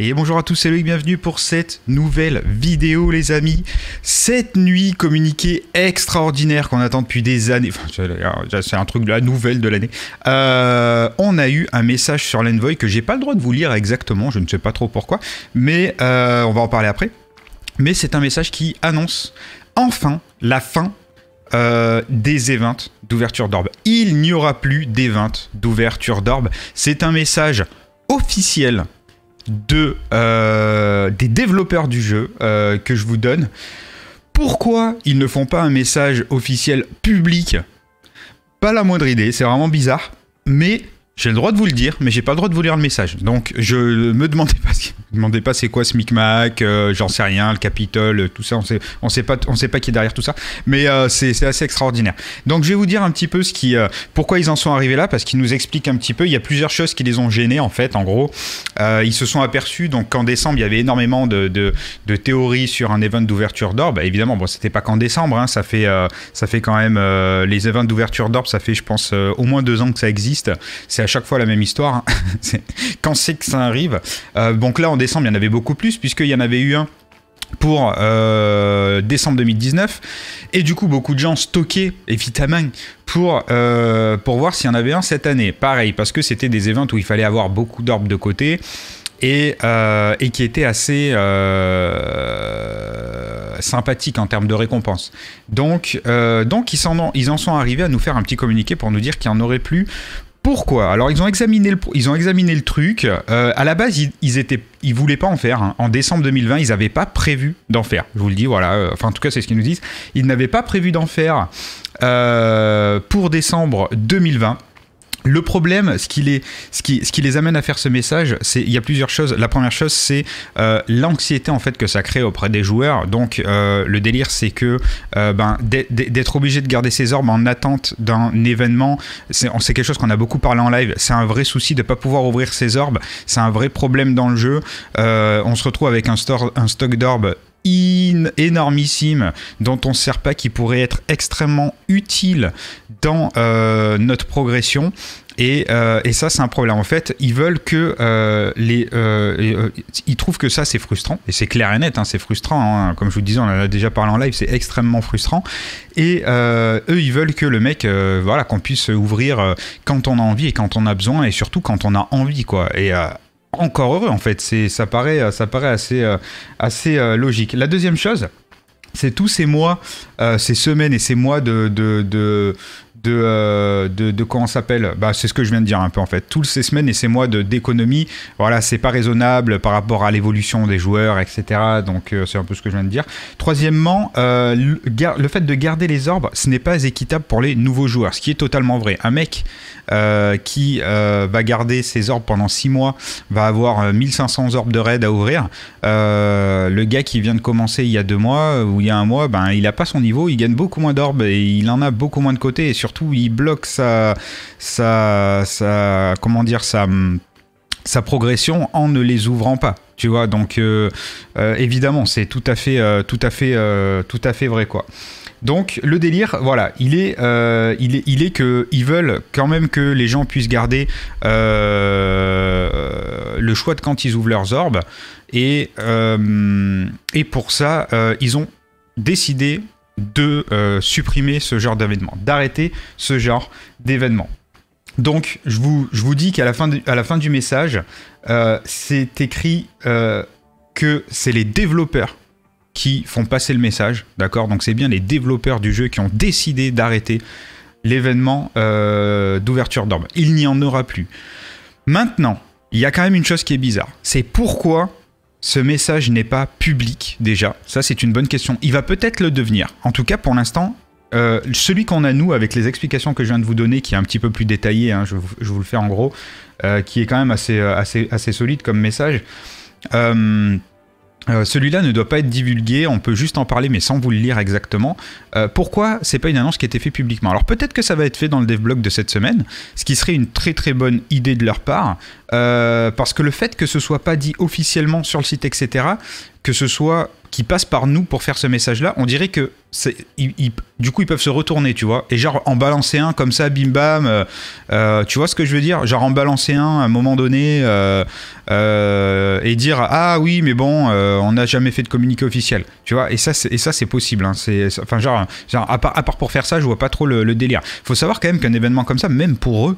Et bonjour à tous, c'est Loïc, bienvenue pour cette nouvelle vidéo les amis. Cette nuit, communiqué extraordinaire qu'on attend depuis des années, c'est un truc de la nouvelle de l'année, euh, on a eu un message sur l'Envoy que j'ai pas le droit de vous lire exactement, je ne sais pas trop pourquoi, mais euh, on va en parler après. Mais c'est un message qui annonce enfin la fin euh, des events d'ouverture d'orbe. Il n'y aura plus d'évents d'ouverture d'orbe. C'est un message officiel de, euh, des développeurs du jeu euh, que je vous donne. Pourquoi ils ne font pas un message officiel public Pas la moindre idée, c'est vraiment bizarre. Mais j'ai le droit de vous le dire, mais j'ai pas le droit de vous lire le message. Donc, je me demandais pas, me demandais pas c'est quoi ce micmac, euh, j'en sais rien, le Capitole, tout ça, on sait, on sait pas, on sait pas qui est derrière tout ça, mais euh, c'est assez extraordinaire. Donc, je vais vous dire un petit peu ce qui, euh, pourquoi ils en sont arrivés là, parce qu'ils nous expliquent un petit peu. Il y a plusieurs choses qui les ont gênés en fait. En gros, ils se sont aperçus donc qu'en décembre il y avait énormément de, de, théories sur un event d'ouverture d'or. Bah, évidemment, bon, c'était pas qu'en décembre, hein, ça fait, ça fait quand même les événements d'ouverture d'or, ça fait je pense au moins deux ans que ça existe. C'est chaque fois la même histoire. Hein. Quand c'est que ça arrive euh, Donc là, en décembre, il y en avait beaucoup plus, puisqu'il y en avait eu un pour euh, décembre 2019. Et du coup, beaucoup de gens stockaient, évidemment, pour, euh, pour voir s'il y en avait un cette année. Pareil, parce que c'était des événements où il fallait avoir beaucoup d'orbes de côté. Et, et, qui était assez euh, sympathique en termes de récompense. Donc, donc ils, en ils en sont arrivés à nous faire un petit communiqué pour nous dire qu'il n'y en aurait plus pourquoi Alors ils ont examiné le, ils ont examiné le truc. Euh, à la base, ils, ils, voulaient pas en faire. Hein. En décembre 2020, ils n'avaient pas prévu d'en faire. Je vous le dis, voilà. Euh, enfin, en tout cas, c'est ce qu'ils nous disent. Ils n'avaient pas prévu d'en faire euh, pour décembre 2020. Le problème, ce qui, les, amène à faire ce message, c'est il y a plusieurs choses. La première chose, c'est euh, l'anxiété en fait que ça crée auprès des joueurs. Donc euh, le délire, c'est que euh, ben, d'être obligé de garder ses orbes en attente d'un événement, c'est quelque chose qu'on a beaucoup parlé en live. C'est un vrai souci de ne pas pouvoir ouvrir ses orbes. C'est un vrai problème dans le jeu. on se retrouve avec un stock d'orbes énormissime dont on ne sert pas, qui pourrait être extrêmement utile dans euh, notre progression. Et, euh, et ça, c'est un problème. En fait, ils veulent que euh, les, ils trouvent que ça, c'est frustrant. Et c'est clair et net, hein, c'est frustrant. Hein. Comme je vous disais, on en a déjà parlé en live, c'est extrêmement frustrant. Et eux, ils veulent que le mec, voilà, qu'on puisse ouvrir quand on a envie et quand on a besoin, et surtout quand on a envie, quoi. Et encore heureux en fait. C'est, ça paraît, euh, ça paraît assez, euh, assez euh, logique. La deuxième chose, c'est tous ces mois, ces semaines et ces mois de, de, euh, de, de, comment s'appelle bah, C'est ce que je viens de dire un peu en fait. Toutes ces semaines et ces mois d'économie, voilà, c'est pas raisonnable par rapport à l'évolution des joueurs, etc. Donc euh, c'est un peu ce que je viens de dire. Troisièmement, euh, le, fait de garder les orbes, ce n'est pas équitable pour les nouveaux joueurs, ce qui est totalement vrai. Un mec qui va garder ses orbes pendant 6 mois va avoir 1500 orbes de raid à ouvrir. le gars qui vient de commencer il y a 2 mois ou il y a un mois, ben, il n'a pas son niveau, il gagne beaucoup moins d'orbes et il en a beaucoup moins de côté. Et sur surtout, il bloque sa, sa, sa comment dire, sa, sa progression en ne les ouvrant pas. Tu vois, donc euh, euh, évidemment, c'est tout à fait, euh, tout à fait, tout à fait vrai quoi. Donc le délire, voilà, il est, il est, il est que ils veulent quand même que les gens puissent garder le choix de quand ils ouvrent leurs orbes et et pour ça, ils ont décidé de euh, supprimer ce genre d'événement, d'arrêter ce genre d'événement. Donc, je vous, vous dis qu'à la, fin la fin du message, euh, c'est écrit euh, que c'est les développeurs qui font passer le message, d'accord Donc, c'est bien les développeurs du jeu qui ont décidé d'arrêter l'événement d'ouverture d'orbe. Il n'y en aura plus. Maintenant, il y a quand même une chose qui est bizarre. C'est pourquoi ce message n'est pas public déjà Ça, c'est une bonne question. Il va peut-être le devenir. En tout cas, pour l'instant, euh, celui qu'on a, nous, avec les explications que je viens de vous donner, qui est un petit peu plus détaillé, hein, je, vous le fais en gros, euh, qui est quand même assez, euh, solide comme message, euh, celui-là ne doit pas être divulgué, on peut juste en parler mais sans vous le lire exactement. Euh, pourquoi c'est pas une annonce qui a été faite publiquement Alors peut-être que ça va être fait dans le devblog de cette semaine, ce qui serait une très très bonne idée de leur part, euh, parce que le fait que ce soit pas dit officiellement sur le site, etc., que ce soit qui passe par nous pour faire ce message-là, on dirait que du coup, ils peuvent se retourner, tu vois. Et genre, en balancer un comme ça, bim bam. Euh, euh, tu vois ce que je veux dire Genre, en balancer un à un moment donné euh, et dire Ah oui, mais bon, on n'a jamais fait de communiqué officiel. Tu vois Et ça, c'est possible. Hein. enfin, genre, à, part, pour faire ça, je vois pas trop le, le délire. Faut savoir quand même qu'un événement comme ça, même pour eux,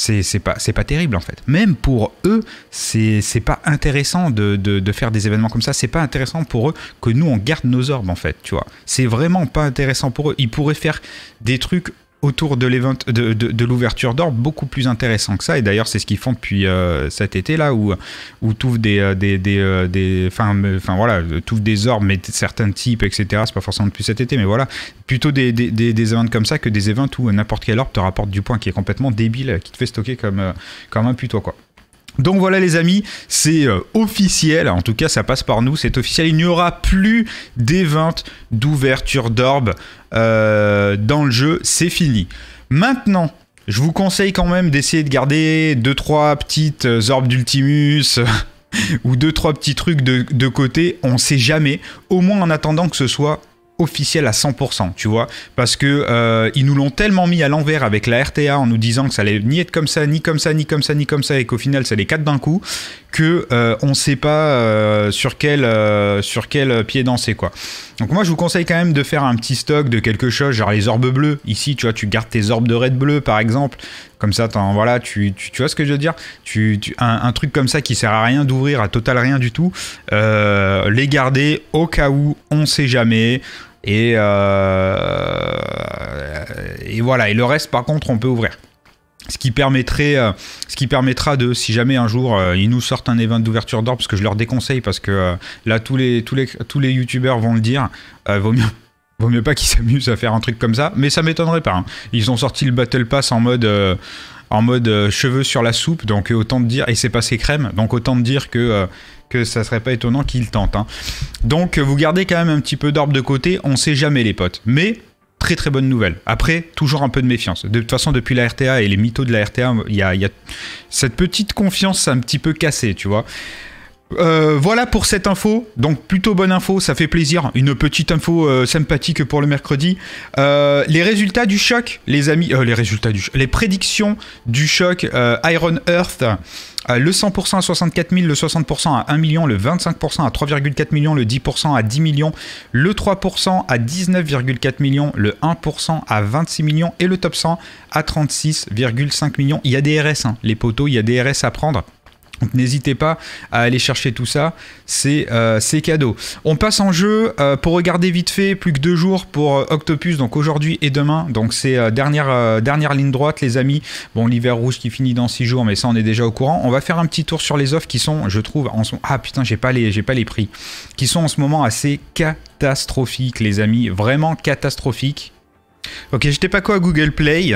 c'est pas, pas terrible en fait. Même pour eux, c'est pas intéressant de, faire des événements comme ça. C'est pas intéressant pour eux que nous on garde nos orbes en fait, tu vois. C'est vraiment pas intéressant pour eux. Ils pourraient faire des trucs autour de l'event de, de, l'ouverture d'or beaucoup plus intéressant que ça et d'ailleurs c'est ce qu'ils font depuis euh, cet été là où où ouvres euh, des des euh, des, voilà des orbes mais certains types etc c'est pas forcément depuis cet été mais voilà plutôt des des, des, comme ça que des events où n'importe quel orbe te rapporte du point qui est complètement débile qui te fait stocker comme comme un putois quoi donc voilà les amis, c'est euh, officiel, en tout cas ça passe par nous, c'est officiel, il n'y aura plus des ventes d'ouverture d'orbe euh, dans le jeu, c'est fini. Maintenant, je vous conseille quand même d'essayer de garder 2-3 petites euh, orbes d'Ultimus ou 2-3 petits trucs de, de côté, on sait jamais, au moins en attendant que ce soit officiel à 100%, tu vois, parce que euh, ils nous l'ont tellement mis à l'envers avec la RTA en nous disant que ça allait ni être comme ça, ni comme ça, ni comme ça, ni comme ça, et qu'au final ça les quatre d'un coup, que euh, on sait pas euh, sur quel euh, sur quel pied danser quoi. Donc moi je vous conseille quand même de faire un petit stock de quelque chose, genre les orbes bleues. Ici, tu vois, tu gardes tes orbes de red bleu par exemple, comme ça, voilà, tu, vois ce que je veux dire tu, un, un, truc comme ça qui sert à rien d'ouvrir, à total rien du tout, les garder au cas où, on sait jamais. Euh, et, voilà, et le reste par contre on peut ouvrir. Ce qui, permettrait, euh, ce qui permettra de, si jamais un jour euh, ils nous sortent un event d'ouverture d'or, parce que je leur déconseille, parce que là tous les, tous les, tous les youtubeurs vont le dire, vaut mieux Vaut mieux pas qu'ils s'amusent à faire un truc comme ça, mais ça m'étonnerait pas. Hein. Ils ont sorti le Battle Pass en mode, en mode cheveux sur la soupe, donc autant de dire, et c'est passé crème, donc autant de dire que que ça serait pas étonnant qu'il tente. Hein. Donc vous gardez quand même un petit peu d'orbe de côté, on sait jamais les potes. Mais très très bonne nouvelle. Après, toujours un peu de méfiance. De toute façon, depuis la RTA et les mythos de la RTA, il y a cette petite confiance un petit peu cassée, tu vois. Euh, voilà pour cette info. Donc plutôt bonne info, ça fait plaisir. Une petite info euh, sympathique pour le mercredi. Euh, les résultats du choc, les amis, les résultats du, les prédictions du choc Iron Earth. Le 100% à 64 000, le 60% à 1 million, le 25% à 3,4 millions, le 10% à 10 millions, le 3% à 19,4 millions, le 1% à 26 millions et le top 100 à 36,5 millions. Il y a des RS, hein, les poteaux, il y a des RS à prendre. Donc n'hésitez pas à aller chercher tout ça, c'est euh, cadeau. On passe en jeu euh, pour regarder vite fait, plus que deux jours pour euh, Octopus, donc aujourd'hui et demain. Donc c'est dernière, dernière ligne droite les amis. Bon l'hiver rouge qui finit dans six jours, mais ça on est déjà au courant. On va faire un petit tour sur les offres qui sont, je trouve, en son... Ah putain j'ai pas, les, pas les prix. Qui sont en ce moment assez catastrophiques les amis, vraiment catastrophiques. Ok j'étais pas quoi à Google Play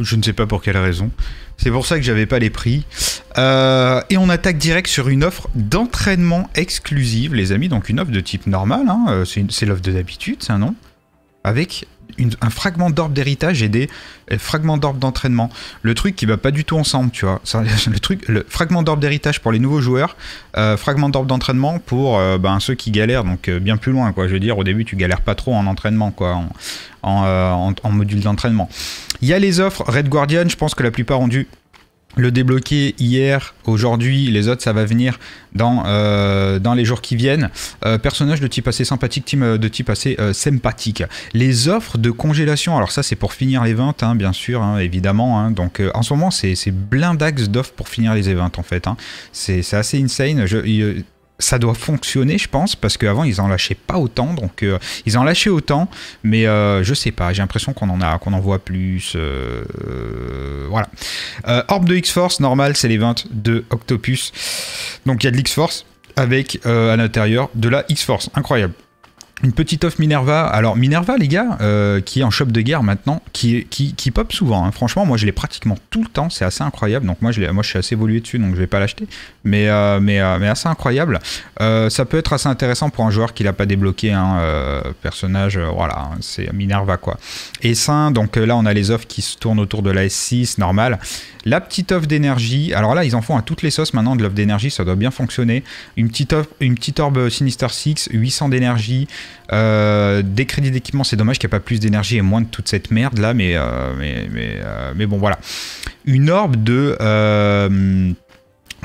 je ne sais pas pour quelle raison. C'est pour ça que j'avais pas les prix. Euh, et on attaque direct sur une offre d'entraînement exclusive, les amis. Donc une offre de type normal. Hein. Euh, c'est l'offre de d'habitude, ça, non avec un fragment d'orbe d'héritage et des euh, fragments d'orbe d'entraînement. Le truc qui va pas du tout ensemble, tu vois. le truc, le fragment d'orbe d'héritage pour les nouveaux joueurs, euh, fragment d'orbe d'entraînement pour euh, ben, ceux qui galèrent, donc bien plus loin, quoi. Je veux dire, au début, tu galères pas trop en entraînement, quoi, en, en module d'entraînement. Il y a les offres Red Guardian, je pense que la plupart ont dû le débloquer hier, aujourd'hui, les autres ça va venir dans, euh, dans les jours qui viennent. Euh, personnage de type assez sympathique, team euh, de type assez sympathique. Les offres de congélation, alors ça c'est pour finir les ventes, hein, bien sûr, hein, évidemment. Hein. donc en ce moment c'est d'axes d'offres pour finir les ventes, en fait. C'est assez insane. Je, ça doit fonctionner, je pense, parce qu'avant ils en lâchaient pas autant, donc euh, ils en lâchaient autant, mais je euh, je sais pas, j'ai l'impression qu'on en a, qu'on en voit plus. Euh, voilà. Orbe de X-Force, normal, c'est les 22 de Octopus. Donc il y a de l'X-Force avec à l'intérieur de la X-Force, incroyable. Une petite off Minerva. Alors Minerva, les gars, euh, qui est en shop de guerre maintenant, qui, qui, qui pop souvent. Hein. Franchement, moi je l'ai pratiquement tout le temps. C'est assez incroyable. Donc moi je, moi, je suis assez évolué dessus, donc je vais pas l'acheter. Mais, euh, mais, euh, mais assez incroyable. ça peut être assez intéressant pour un joueur qui l'a pas débloqué. un hein, personnage, voilà, hein, c'est Minerva quoi. Et ça, donc là on a les offres qui se tournent autour de la S6, normal. La petite offre d'énergie. Alors là, ils en font à toutes les sauces maintenant de l'offre d'énergie. Ça doit bien fonctionner. Une petite offre, une petite orbe Sinister 6, 800 d'énergie. Euh, des crédits d'équipement, c'est dommage qu'il n'y a pas plus d'énergie et moins de toute cette merde là, mais, euh, euh, mais, bon, voilà. Une orbe de.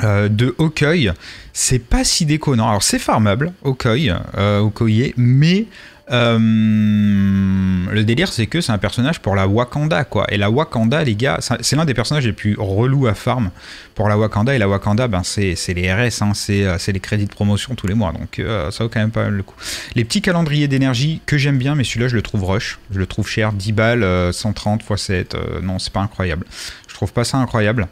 de Hawkeye, c'est pas si déconnant. Alors c'est farmable, Hawkeye, Hawkeye mais euh, le délire, c'est que c'est un personnage pour la Wakanda, quoi. Et la Wakanda, les gars, c'est l'un des personnages les plus relous à farm pour la Wakanda. Et la Wakanda, ben, c'est les RS, hein, euh, c'est les crédits de promotion tous les mois. Donc euh, ça vaut quand même pas le coup. Les petits calendriers d'énergie que j'aime bien, mais celui-là, je le trouve rush. Je le trouve cher, 10 balles, 130 x 7. non, c'est pas incroyable. Je trouve pas ça incroyable.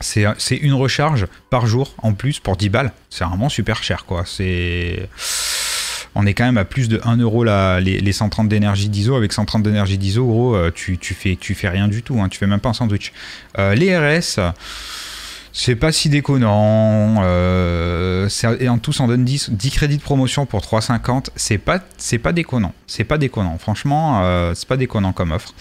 C'est une recharge par jour en plus pour 10 balles. C'est vraiment super cher, quoi. C'est on est quand même à plus de 1 euro les, 130 d'énergie d'ISO. Avec 130 d'énergie d'ISO, gros, euh, tu, tu, fais, tu fais rien du tout. Hein, tu fais même pas un sandwich. Euh, les RS. C'est pas si déconnant. Euh, et en tout, on donne 10, crédits de promotion pour 3,50. C'est pas, pas déconnant. C'est pas déconnant. Franchement, c'est pas déconnant comme offre.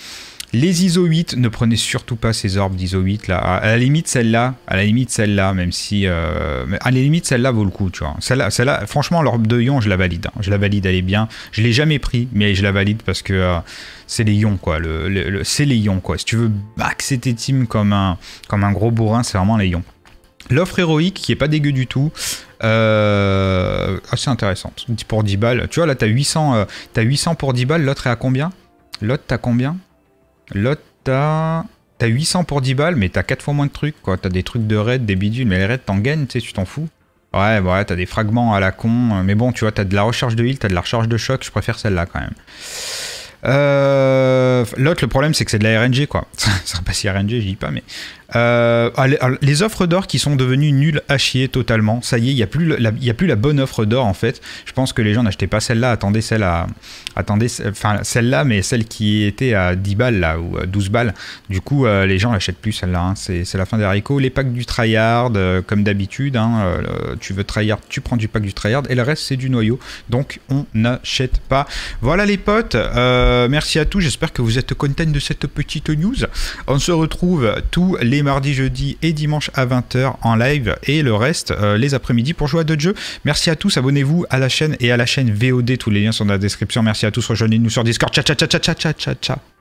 Les ISO 8, ne prenez surtout pas ces orbes d'ISO 8 là. À la limite celle-là, à la limite celle-là, même si euh, à la limite celle-là vaut le coup, tu vois. Celle-là, franchement l'orbe de Yon, je la valide. Hein. Je la valide, elle est bien. Je l'ai jamais pris, mais je la valide parce que euh, c'est les ions quoi. Le, c'est les ions quoi. Si tu veux baxer tes teams comme un comme un gros bourrin, c'est vraiment les ions. L'offre héroïque qui est pas dégueu du tout, Ah, assez intéressante. Pour 10 balles, tu vois là t'as 800, as 800 pour 10 balles, l'autre est à combien L'autre t'as combien L'autre, t'as... T'as 800 pour 10 balles, mais t'as 4 fois moins de trucs, quoi. T'as des trucs de raid, des bidules, mais les raids, t'en gagnes, tu sais, tu t'en fous. Ouais, bah ouais, t'as des fragments à la con, euh, mais bon, tu vois, t'as de la recharge de heal, t'as de la recharge de choc, je préfère celle-là, quand même. Euh... L'autre, le problème, c'est que c'est de la RNG, quoi. ça sera pas si RNG, je dis pas, mais... Euh, ah, ah, les offres d'or qui sont devenues nulles à chier totalement. Ça y est, il n'y a, plus la, a plus la bonne offre d'or en fait. Je pense que les gens n'achetaient pas celle-là, Attendez celle là Attendez, enfin celle-là, mais celle qui était à 10 balles là, ou 12 euh, balles. Du coup, euh, les gens n'achètent plus celle-là. Hein. C'est la fin des haricots. Les packs du tryhard, comme d'habitude. Hein, tu veux tryhard, tu prends du pack du tryhard et le reste c'est du noyau. Donc on n'achète pas. Voilà les potes. merci à tous. J'espère que vous êtes content de cette petite news. On se retrouve tous les mardi, jeudi et dimanche à 20h en live et le reste euh, les après-midi pour jouer à d'autres jeux. Merci à tous, abonnez-vous à la chaîne et à la chaîne VOD, tous les liens sont dans la description. Merci à tous, rejoignez-nous sur Discord. Ciao, ciao, ciao, ciao, ciao, ciao, ciao.